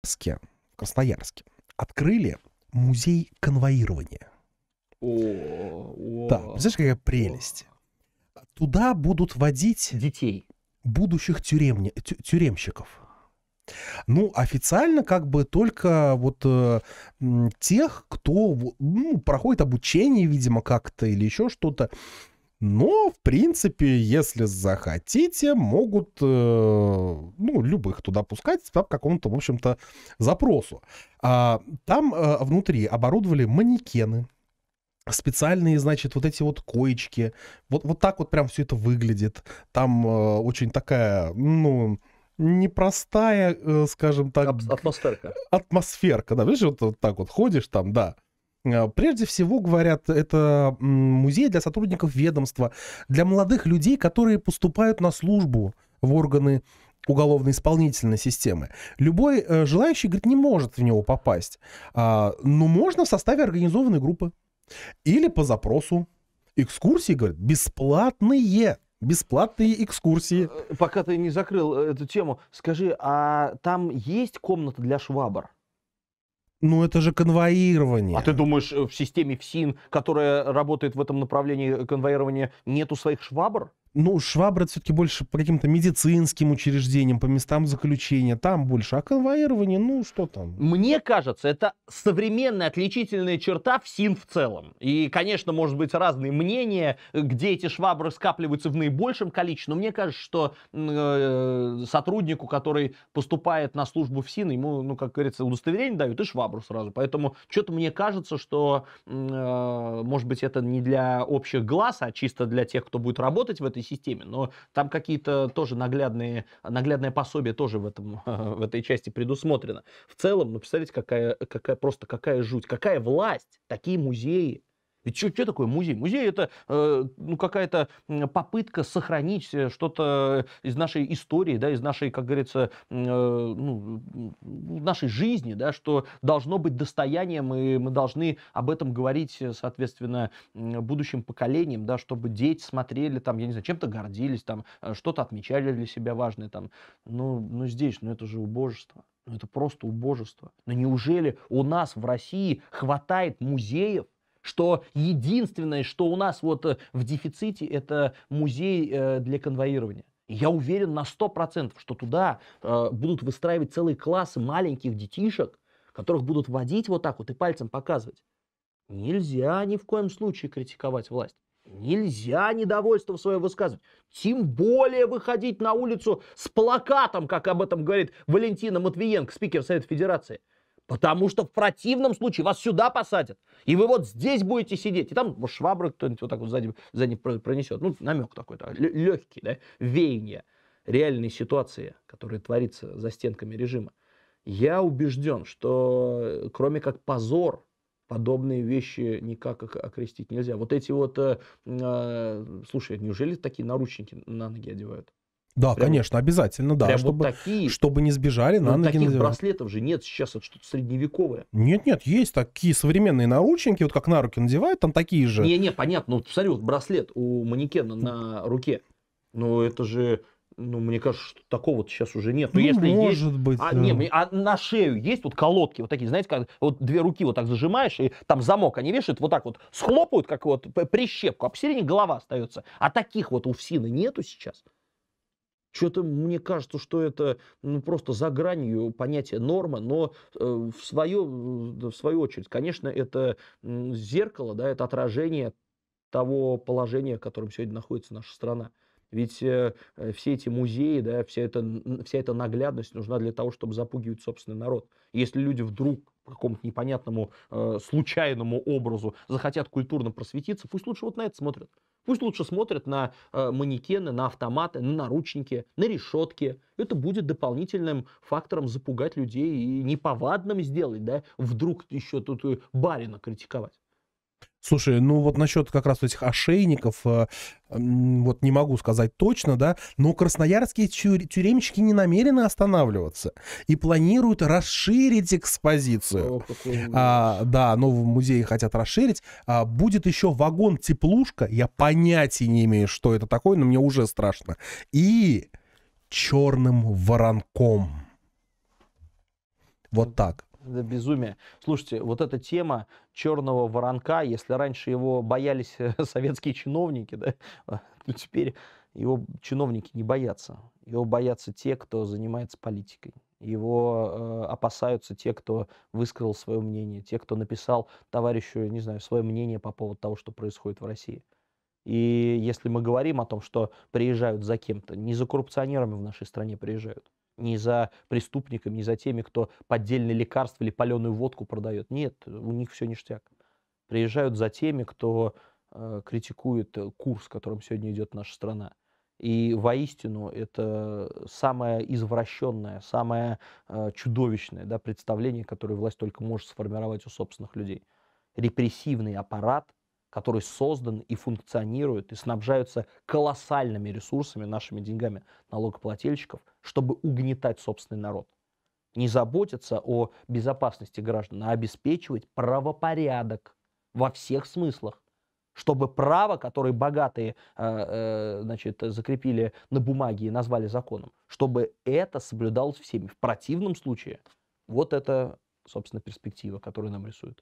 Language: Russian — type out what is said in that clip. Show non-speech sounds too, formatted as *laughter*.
Красноярске, в Красноярске открыли музей конвоирования. О, да, представляешь, какая прелесть. О. Туда будут водить... Детей. Будущих тюремни тю, тюремщиков. Ну, официально как бы только вот э, тех, кто ну, проходит обучение, видимо, как-то или еще что-то. Но, в принципе, если захотите, могут э, ну, любых туда пускать по какому-то, в общем-то, запросу. А, там э, внутри оборудовали манекены, специальные, значит, вот эти вот коечки. Вот, вот так вот прям все это выглядит. Там э, очень такая, ну, непростая, э, скажем так... Атмосферка. Атмосферка, да. Видишь, вот, вот так вот ходишь там, да. Э, прежде всего, говорят, это музей для сотрудников ведомства, для молодых людей, которые поступают на службу в органы уголовно-исполнительной системы. Любой э, желающий, говорит, не может в него попасть. А, но можно в составе организованной группы. Или по запросу. Экскурсии, говорят, бесплатные. Бесплатные экскурсии. Э, пока ты не закрыл эту тему, скажи, а там есть комната для швабр? Ну, это же конвоирование. А ты думаешь, э, в системе ФСИН, которая работает в этом направлении э, конвоирования, нету своих швабр? ну, Швабра все-таки больше по каким-то медицинским учреждениям, по местам заключения, там больше. А конвоирование, ну, что там? Мне кажется, это современная отличительная черта в СИН в целом. И, конечно, может быть разные мнения, где эти швабры скапливаются в наибольшем количестве, но мне кажется, что э, сотруднику, который поступает на службу в СИН, ему, ну, как говорится, удостоверение дают и швабру сразу. Поэтому что-то мне кажется, что, э, может быть, это не для общих глаз, а чисто для тех, кто будет работать в этой этой системе. Но там какие-то тоже наглядные, наглядное пособие тоже в, этом, *laughs* в этой части предусмотрено. В целом, ну, представляете, какая, какая, просто какая жуть, какая власть, такие музеи, ведь что, такое музей? Музей это э, ну, какая-то попытка сохранить э, что-то из нашей истории, да, из нашей, как говорится, э, ну, нашей жизни, да, что должно быть достоянием, и мы должны об этом говорить, э, соответственно, будущим поколениям, да, чтобы дети смотрели, там, я не знаю, чем-то гордились, там, э, что-то отмечали для себя важное, там, ну, ну здесь, ну это же убожество. Ну это просто убожество. Но неужели у нас в России хватает музеев, что единственное, что у нас вот э, в дефиците, это музей э, для конвоирования. Я уверен на 100%, что туда э, будут выстраивать целые классы маленьких детишек, которых будут водить вот так вот и пальцем показывать. Нельзя ни в коем случае критиковать власть. Нельзя недовольство свое высказывать. Тем более выходить на улицу с плакатом, как об этом говорит Валентина Матвиенко, спикер Совета Федерации. Потому что в противном случае вас сюда посадят. И вы вот здесь будете сидеть. И там может, швабры кто-нибудь вот так вот сзади, сзади пронесет. Ну, намек такой, так, легкий, да, веяние реальной ситуации, которая творится за стенками режима. Я убежден, что э, кроме как позор, подобные вещи никак окрестить нельзя. Вот эти вот, э, э, слушай, неужели такие наручники на ноги одевают? Да, прям, конечно, обязательно, да. Прям чтобы, вот такие, чтобы не сбежали на ну, ноги. Таких браслетов же нет сейчас, это что-то средневековое. Нет-нет, есть такие современные наручники, вот как на руки надевают, там такие же. Не-не, понятно, ну, смотри, вот браслет у манекена на руке, ну, это же ну, мне кажется, что такого вот сейчас уже нет. Ну, ну если может есть... быть. А, да. не, а на шею есть вот колодки, вот такие, знаете, как вот две руки вот так зажимаешь, и там замок они вешают, вот так вот схлопают, как вот прищепку, а посередине голова остается. А таких вот у Всины нету сейчас. Что-то мне кажется, что это ну, просто за гранью понятия норма, но э, в, свое, в свою очередь, конечно, это зеркало, да, это отражение того положения, в котором сегодня находится наша страна. Ведь э, э, все эти музеи, да, вся эта, вся эта наглядность нужна для того, чтобы запугивать собственный народ. Если люди вдруг по какому-то непонятному э, случайному образу захотят культурно просветиться, пусть лучше вот на это смотрят. Пусть лучше смотрят на э, манекены, на автоматы, на наручники, на решетки. Это будет дополнительным фактором запугать людей и неповадным сделать, да, вдруг еще тут барина критиковать. Слушай, ну вот насчет как раз этих ошейников, э, вот не могу сказать точно, да, но красноярские тюремщики не намерены останавливаться и планируют расширить экспозицию. О, а, да, новый музей хотят расширить. А, будет еще вагон-теплушка, я понятия не имею, что это такое, но мне уже страшно. И черным воронком. Вот так. Это безумие. Слушайте, вот эта тема черного воронка, если раньше его боялись *laughs* советские чиновники, да, а, то теперь его чиновники не боятся. Его боятся те, кто занимается политикой. Его э, опасаются те, кто высказал свое мнение, те, кто написал товарищу, не знаю, свое мнение по поводу того, что происходит в России. И если мы говорим о том, что приезжают за кем-то, не за коррупционерами в нашей стране приезжают, не за преступниками, не за теми, кто поддельные лекарства или паленую водку продает. Нет, у них все ништяк. Приезжают за теми, кто э, критикует э, курс, которым сегодня идет наша страна. И воистину это самое извращенное, самое э, чудовищное да, представление, которое власть только может сформировать у собственных людей. Репрессивный аппарат которые созданы и функционируют, и снабжаются колоссальными ресурсами, нашими деньгами налогоплательщиков, чтобы угнетать собственный народ. Не заботиться о безопасности граждан, а обеспечивать правопорядок во всех смыслах чтобы право, которое богатые э, э, значит, закрепили на бумаге и назвали законом, чтобы это соблюдалось всеми. В противном случае вот это, собственно, перспектива, которую нам рисуют.